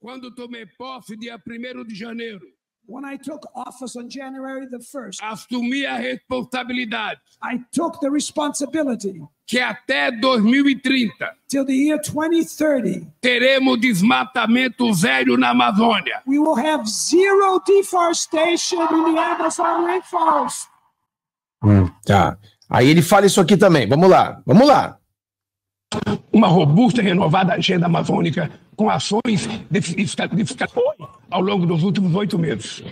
quando tomei posse dia 1 de janeiro. When I took office on January the 1st, assumi a responsabilidade. I took the responsibility. Que até 2030, till the year 2030, teremos desmatamento zero na Amazônia. We will have zero deforestation in the Amazon rainforest. Hum, tá. Aí ele fala isso aqui também. Vamos lá, vamos lá uma robusta e renovada agenda amazônica com ações de fiscalização ao longo dos últimos oito meses.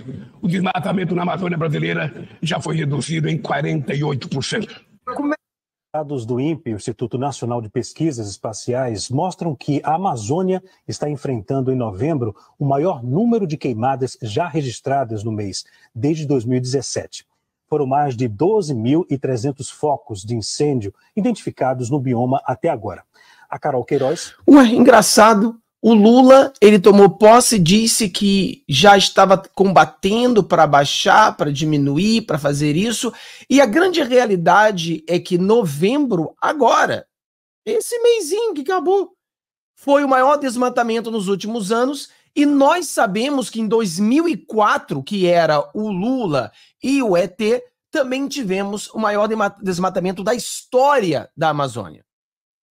O desmatamento na Amazônia brasileira já foi reduzido em 48%. É dados do INPE, o Instituto Nacional de Pesquisas Espaciais, mostram que a Amazônia está enfrentando em novembro o maior número de queimadas já registradas no mês, desde 2017 foram mais de 12.300 focos de incêndio identificados no bioma até agora. A Carol Queiroz. Ué, engraçado. O Lula, ele tomou posse, disse que já estava combatendo para baixar, para diminuir, para fazer isso. E a grande realidade é que novembro, agora, esse mêsinho que acabou, foi o maior desmatamento nos últimos anos e nós sabemos que em 2004, que era o Lula e o ET, também tivemos o maior desmatamento da história da Amazônia.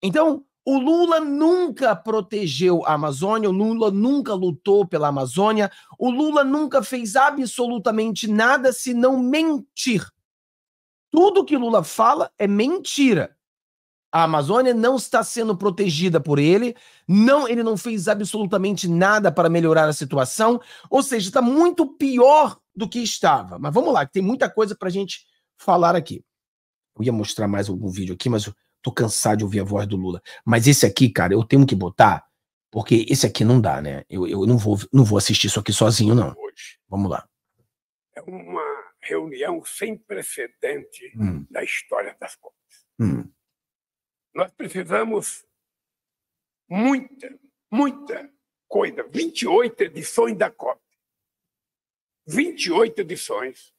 Então, o Lula nunca protegeu a Amazônia, o Lula nunca lutou pela Amazônia, o Lula nunca fez absolutamente nada se não mentir. Tudo que Lula fala é mentira. A Amazônia não está sendo protegida por ele, não, ele não fez absolutamente nada para melhorar a situação, ou seja, está muito pior do que estava. Mas vamos lá, que tem muita coisa para a gente falar aqui. Eu ia mostrar mais algum vídeo aqui, mas eu tô cansado de ouvir a voz do Lula. Mas esse aqui, cara, eu tenho que botar, porque esse aqui não dá, né? Eu, eu não, vou, não vou assistir isso aqui sozinho, não. Hoje. Vamos lá. É uma reunião sem precedente hum. da história das coisas. Hum nós precisamos muita, muita coisa. 28 edições da COP. 28 edições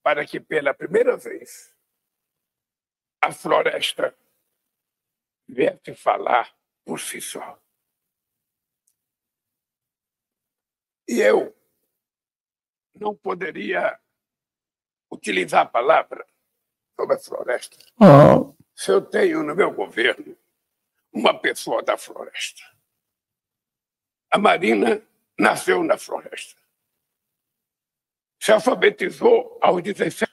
para que pela primeira vez a floresta viesse falar por si só. E eu não poderia utilizar a palavra sobre a floresta. Oh se eu tenho no meu governo uma pessoa da floresta? A Marina nasceu na floresta. Se alfabetizou aos 17.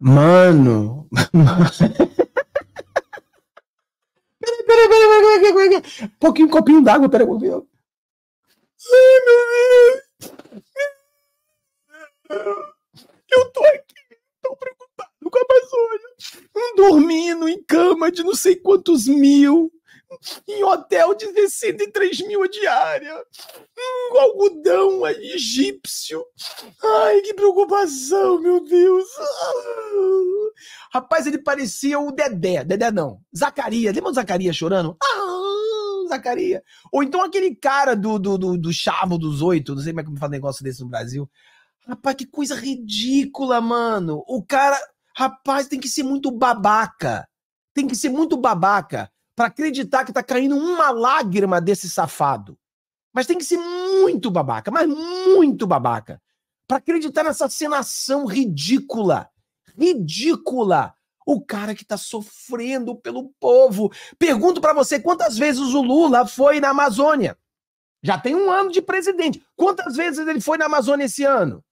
Mano, mano. pouquinho, um copinho d'água, pera. Ai, meu Deus. Eu tô aqui, tão preocupado com a Amazônia. Hum, dormindo em cama de não sei quantos mil em hotel de 63 mil a diária, hum, algodão aí, egípcio. Ai, que preocupação, meu Deus. Ah. Rapaz, ele parecia o Dedé, Dedé não, Zacarias, lembra o Zacarias chorando? Ah, Zacarias. Ou então aquele cara do, do, do, do Chavo dos Oito, não sei como é que fala um negócio desse no Brasil. Rapaz, que coisa ridícula, mano. O cara, rapaz, tem que ser muito babaca. Tem que ser muito babaca para acreditar que tá caindo uma lágrima desse safado. Mas tem que ser muito babaca, mas muito babaca, para acreditar nessa cenação ridícula. Ridícula. O cara que tá sofrendo pelo povo. Pergunto para você quantas vezes o Lula foi na Amazônia? Já tem um ano de presidente. Quantas vezes ele foi na Amazônia esse ano?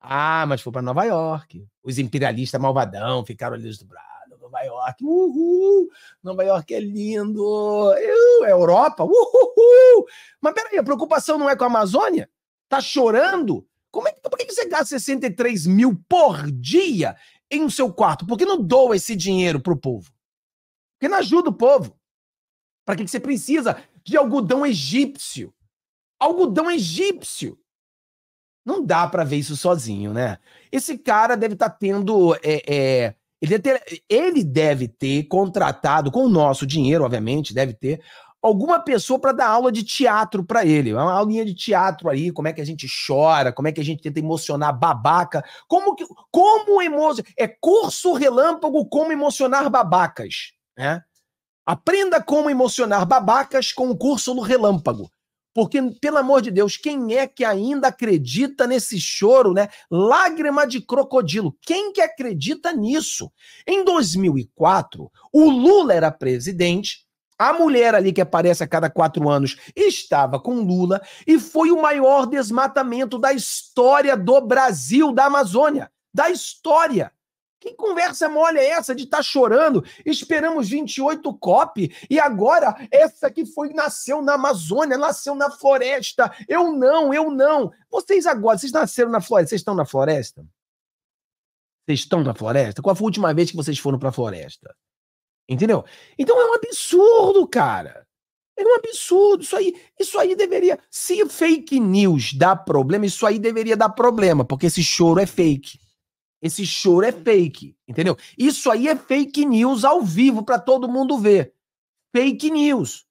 Ah, mas foi para Nova York. Os imperialistas malvadão ficaram ali do braço. Nova York. Uhul! Nova York é lindo! é Europa! Uhul! Mas peraí, a preocupação não é com a Amazônia? Tá chorando? Como é que, por que você gasta 63 mil por dia em um seu quarto? Por que não doa esse dinheiro pro povo? Por que não ajuda o povo? Para que, que você precisa de algodão egípcio? Algodão egípcio! Não dá para ver isso sozinho, né? Esse cara deve estar tá tendo é, é, ele deve, ter, ele deve ter contratado, com o nosso dinheiro, obviamente, deve ter, alguma pessoa para dar aula de teatro para ele. É uma aulinha de teatro aí, como é que a gente chora, como é que a gente tenta emocionar babaca, como que como emocionar, é curso relâmpago como emocionar babacas, né? Aprenda como emocionar babacas com o curso no relâmpago. Porque, pelo amor de Deus, quem é que ainda acredita nesse choro, né? Lágrima de crocodilo. Quem que acredita nisso? Em 2004, o Lula era presidente, a mulher ali que aparece a cada quatro anos estava com Lula e foi o maior desmatamento da história do Brasil, da Amazônia. Da história. Que conversa mole é essa de estar tá chorando? Esperamos 28 COP e agora essa que foi nasceu na Amazônia, nasceu na floresta. Eu não, eu não. Vocês agora, vocês nasceram na floresta, vocês estão na floresta? Vocês estão na floresta? Qual foi a última vez que vocês foram para a floresta? Entendeu? Então é um absurdo, cara. É um absurdo. Isso aí, isso aí deveria. Se é fake news dá problema, isso aí deveria dar problema, porque esse choro é fake. Esse choro é fake, entendeu? Isso aí é fake news ao vivo para todo mundo ver. Fake news.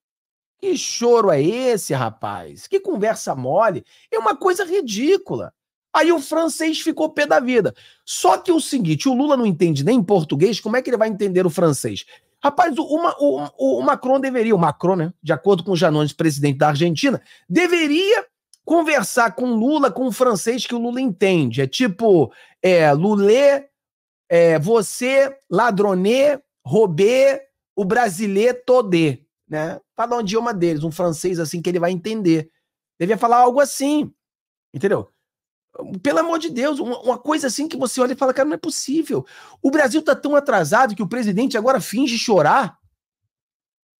Que choro é esse, rapaz? Que conversa mole. É uma coisa ridícula. Aí o francês ficou pé da vida. Só que o seguinte, o Lula não entende nem português, como é que ele vai entender o francês? Rapaz, o, o, o Macron deveria, o Macron, né, de acordo com o Janones, presidente da Argentina, deveria conversar com Lula com um francês que o Lula entende. É tipo, é, Lulê, é, você, ladronê, roubê, o brasileiro todê, né? Fala um idioma deles, um francês assim que ele vai entender. Devia falar algo assim, entendeu? Pelo amor de Deus, uma coisa assim que você olha e fala, cara, não é possível. O Brasil tá tão atrasado que o presidente agora finge chorar.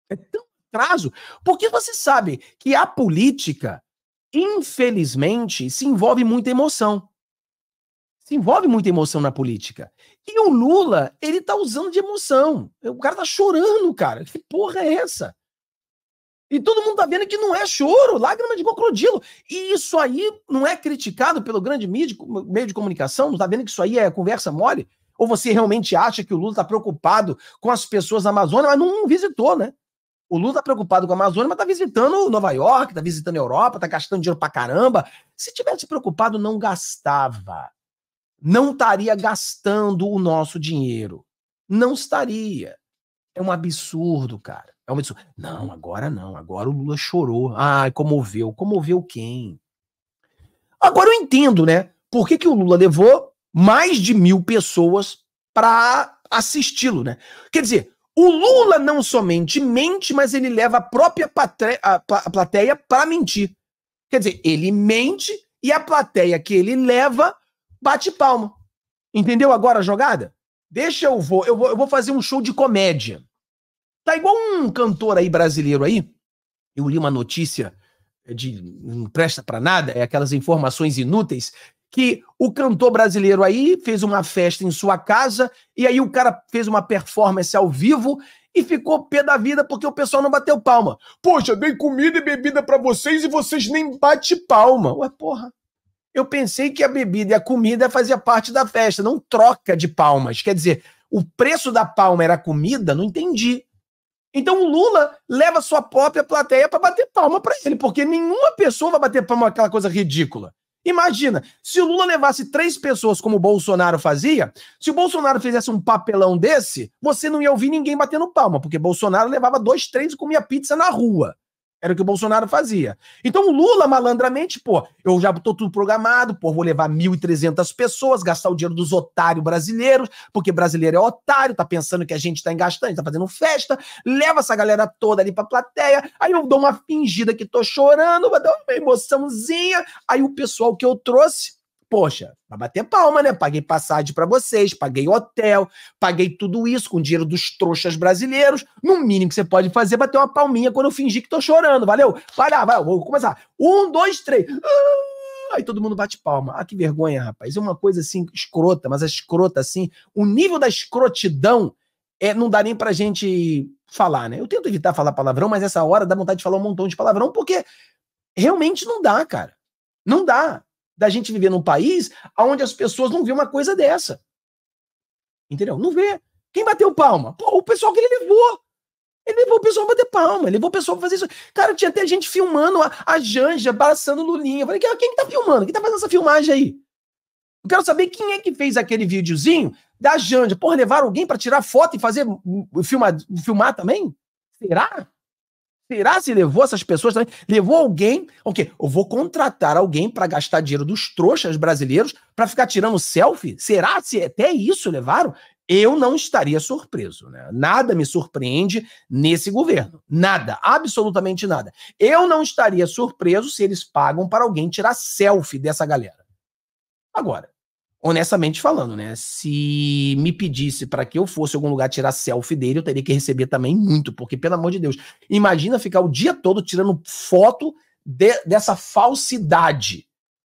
É tão atraso. Porque você sabe que a política infelizmente, se envolve muita emoção. Se envolve muita emoção na política. E o Lula, ele tá usando de emoção. O cara tá chorando, cara. Que porra é essa? E todo mundo tá vendo que não é choro, lágrima de crocodilo. E isso aí não é criticado pelo grande mídia, meio de comunicação? Não tá vendo que isso aí é conversa mole? Ou você realmente acha que o Lula tá preocupado com as pessoas da Amazônia, mas não visitou, né? O Lula tá preocupado com a Amazônia, mas tá visitando Nova York, tá visitando a Europa, tá gastando dinheiro pra caramba. Se tivesse preocupado, não gastava. Não estaria gastando o nosso dinheiro. Não estaria. É um absurdo, cara. É um absurdo. Não, agora não. Agora o Lula chorou. Ai, comoveu. Comoveu quem? Agora eu entendo, né? Por que, que o Lula levou mais de mil pessoas para assisti-lo, né? Quer dizer, o Lula não somente mente, mas ele leva a própria patre... a plateia para mentir. Quer dizer, ele mente e a plateia que ele leva bate palma. Entendeu agora a jogada? Deixa eu vou, eu vou, eu vou fazer um show de comédia. Tá igual um cantor aí brasileiro aí. Eu li uma notícia de não presta para nada, é aquelas informações inúteis que o cantor brasileiro aí fez uma festa em sua casa e aí o cara fez uma performance ao vivo e ficou pé da vida porque o pessoal não bateu palma. Poxa, dei comida e bebida para vocês e vocês nem bate palma. Ué, porra. Eu pensei que a bebida e a comida fazia parte da festa, não troca de palmas. Quer dizer, o preço da palma era comida? Não entendi. Então o Lula leva sua própria plateia para bater palma para ele, porque nenhuma pessoa vai bater palma aquela coisa ridícula. Imagina, se o Lula levasse três pessoas como o Bolsonaro fazia, se o Bolsonaro fizesse um papelão desse, você não ia ouvir ninguém batendo palma, porque Bolsonaro levava dois, três e comia pizza na rua. Era o que o Bolsonaro fazia. Então o Lula, malandramente, pô, eu já tô tudo programado, pô, vou levar 1.300 pessoas, gastar o dinheiro dos otários brasileiros, porque brasileiro é otário, tá pensando que a gente tá engastando, tá fazendo festa, leva essa galera toda ali pra plateia, aí eu dou uma fingida que tô chorando, vou dar uma emoçãozinha, aí o pessoal que eu trouxe poxa, vai bater palma, né? Paguei passagem para vocês, paguei hotel, paguei tudo isso com dinheiro dos trouxas brasileiros. No mínimo que você pode fazer é bater uma palminha quando eu fingir que tô chorando, valeu? Vai lá, vai, vou começar. Um, dois, três. Ah! aí todo mundo bate palma. Ah, que vergonha, rapaz. É uma coisa assim, escrota, mas a é escrota assim, o nível da escrotidão é, não dá nem pra gente falar, né? Eu tento evitar falar palavrão, mas essa hora dá vontade de falar um montão de palavrão, porque realmente não dá, cara. Não dá da gente viver num país onde as pessoas não vêem uma coisa dessa. Entendeu? Não vê. Quem bateu palma? Pô, o pessoal que ele levou. Ele levou o pessoal a bater palma, ele levou o pessoal a fazer isso. Cara, tinha até gente filmando a, a Janja abraçando o Lulinha. Eu falei, quem que tá filmando? Quem tá fazendo essa filmagem aí? Eu quero saber quem é que fez aquele videozinho da Janja. Porra, levaram alguém para tirar foto e fazer hum, hum, filmar, filmar também? Será? Será se levou essas pessoas também? Levou alguém? O quê? Eu vou contratar alguém para gastar dinheiro dos trouxas brasileiros para ficar tirando selfie? Será se até isso levaram? Eu não estaria surpreso, né? Nada me surpreende nesse governo. Nada, absolutamente nada. Eu não estaria surpreso se eles pagam para alguém tirar selfie dessa galera. Agora, honestamente falando, né? Se me pedisse para que eu fosse em algum lugar tirar selfie dele, eu teria que receber também muito, porque pelo amor de Deus, imagina ficar o dia todo tirando foto de, dessa falsidade